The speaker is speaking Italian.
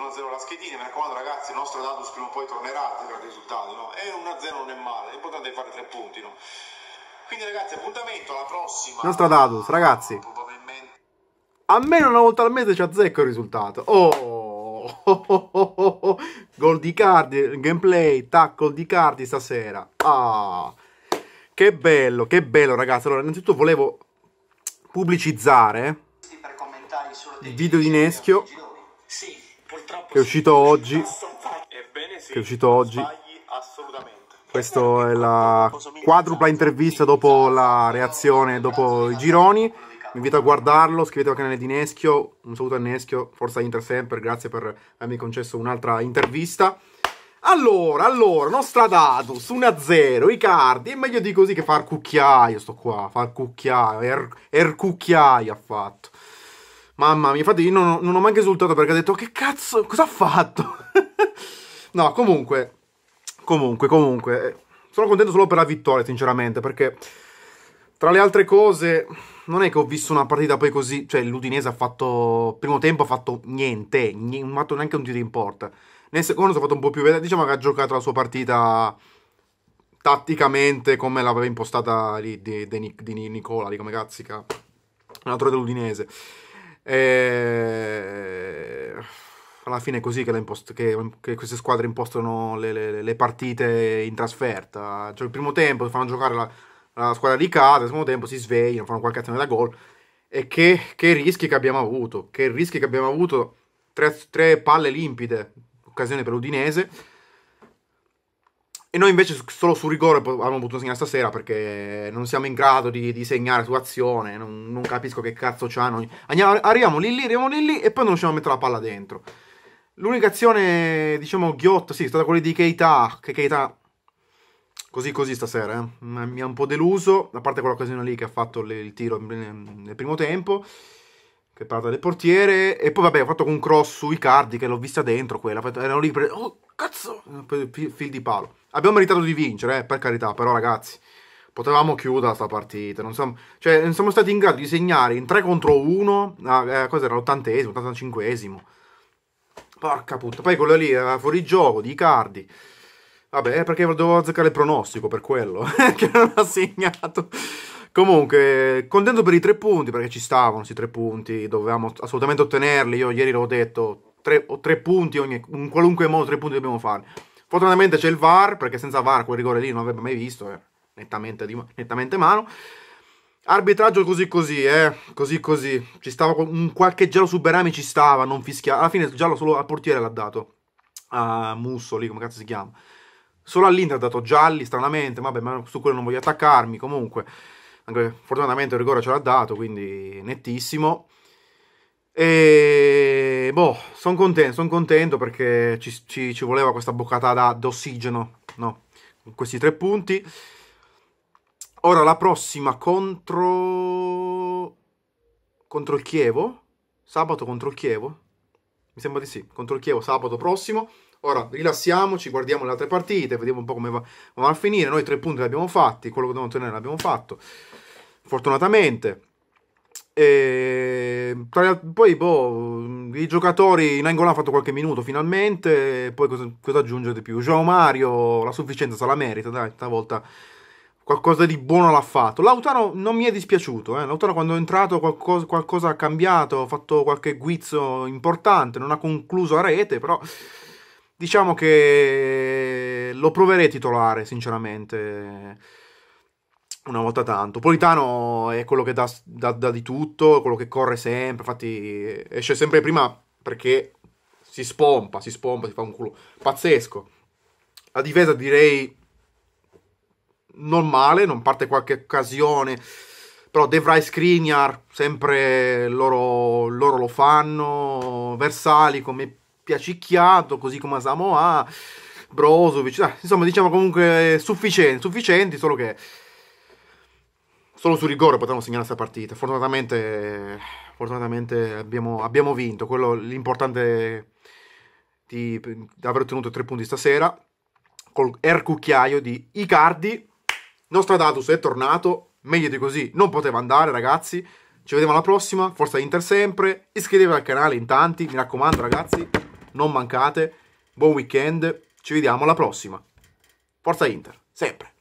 1-0 la schedina, mi raccomando ragazzi, il nostro Datus prima o poi tornerà a zero il risultato, no? E 1-0 non è male, l'importante è fare tre punti, no? Quindi ragazzi, appuntamento alla prossima. Nostradatus, ragazzi. Probabilmente... Almeno una volta al mese ci azzecco il risultato. Oh! oh, oh, oh Gol di Cardi, gameplay, tackle di Cardi stasera. Ah! Che bello, che bello ragazzi. Allora, innanzitutto volevo pubblicizzare il video di Neschio. Sì che è uscito oggi. Che è uscito oggi. Questa è la quadrupla intervista dopo la reazione, dopo i gironi. Vi invito a guardarlo, iscrivetevi al canale di Neschio. Un saluto a Neschio, forza Inter sempre, grazie per avermi concesso un'altra intervista. Allora, allora, Nostradatus 1-0, Icardi, è meglio di così che far cucchiaio sto qua, far cucchiaio, er, er cucchiaio ha fatto. Mamma mia, infatti io non, non ho manco esultato perché ho detto che cazzo, cosa ha fatto? no, comunque, comunque, comunque, eh, sono contento solo per la vittoria sinceramente perché tra le altre cose non è che ho visto una partita poi così, cioè l'Udinese ha fatto, primo tempo ha fatto niente, non ha fatto neanche un tiro in porta. Nel secondo si è fatto un po' più vedere, eh, diciamo che ha giocato la sua partita tatticamente come l'aveva impostata lì di, di, di Nicola, di come cazzica, un altro dell'Udinese. E... Eh, alla fine è così che, impost- che, che queste squadre impostano le, le, le, partite in trasferta. Cioè, il primo tempo fanno giocare la, la squadra di casa, il secondo tempo si svegliano, fanno qualche azione da gol. E che, che rischi che abbiamo avuto? Che rischi che abbiamo avuto? Tre, tre palle limpide, occasione per l'Udinese e noi invece solo sul rigore abbiamo potuto segnare stasera perché non siamo in grado di, di segnare su azione, non, non, capisco che cazzo c'hanno. Andiamo, arriviamo lì lì, arriviamo lì lì e poi non riusciamo a mettere la palla dentro. L'unica azione, diciamo, ghiotta, sì, è stata quella di Keita, che Keita così così stasera, eh. mi ha un po' deluso, a parte quell'occasione lì che ha fatto il tiro nel primo tempo che parla del portiere. E poi, vabbè, ho fatto un cross su Icardi che l'ho vista dentro quella. Erano lì per. Oh, cazzo! Fil di palo. Abbiamo meritato di vincere, eh, per carità, però, ragazzi. Potevamo chiudere questa partita, non siamo, cioè, non siamo stati in grado di segnare in 3 contro 1, eh, cosa era, l'ottantesimo, ottantacinquesimo. Porca puttana, poi quello lì era fuori gioco di Icardi. Vabbè, perché dovevo azzeccare il pronostico per quello, che non ha segnato. Comunque, contento per i tre punti, perché ci stavano questi tre punti, dovevamo assolutamente ottenerli. Io ieri l'ho detto, tre, tre punti, ogni, in qualunque modo tre punti dobbiamo fare. Fortunatamente c'è il VAR, perché senza VAR quel rigore lì non avrebbe mai visto, eh, nettamente, di, nettamente mano. Arbitraggio così così, eh, così così. Ci stava un qualche giallo su Berami, ci stava, non fischiava. Alla fine il giallo solo al portiere l'ha dato. A Musso lì, come cazzo si chiama. Solo all'Inter ha dato gialli, stranamente, vabbè, ma su quello non voglio attaccarmi, comunque. Anche, fortunatamente il rigore ce l'ha dato, quindi nettissimo. E boh, sono contento, son contento perché ci, ci, ci, voleva questa boccata d'ossigeno, no? Con questi tre punti. Ora la prossima contro... contro il Chievo? Sabato contro il Chievo? Mi sembra di sì, contro il Chievo sabato prossimo. Ora rilassiamoci, guardiamo le altre partite, vediamo un po' come va, va a finire. Noi tre punti li abbiamo fatti, quello che dobbiamo ottenere l'abbiamo fatto, fortunatamente. E ehm, poi boh, i giocatori in Angola hanno fatto qualche minuto finalmente. Poi cosa, cosa aggiungere di più? Joao Mario, la sufficienza se la merita, dai, stavolta qualcosa di buono l'ha fatto. Lautaro non mi è dispiaciuto, eh. Lautaro quando è entrato qualcosa, qualcosa ha cambiato, ha fatto qualche guizzo importante, non ha concluso a rete, però Diciamo che lo proverei titolare, sinceramente, una volta tanto. Politano è quello che dà, di tutto, è quello che corre sempre, infatti esce sempre prima perché si spompa, si spompa, si fa un culo pazzesco. La difesa direi non male, non parte qualche occasione, però De Vrij Skriniar sempre loro, loro lo fanno, Versali come spiacicchiato, così come Asamoa, Brozovic, ah, insomma diciamo comunque sufficienti, sufficienti, solo che solo su rigore potevamo segnare questa partita. Fortunatamente, fortunatamente abbiamo, abbiamo, vinto, quello l'importante di, di aver ottenuto tre punti stasera, col er cucchiaio di Icardi, Nostradatus è tornato, meglio di così non poteva andare ragazzi, ci vediamo alla prossima, forza Inter sempre, iscrivetevi al canale in tanti, mi raccomando ragazzi non mancate, buon weekend, ci vediamo alla prossima. Forza Inter, sempre!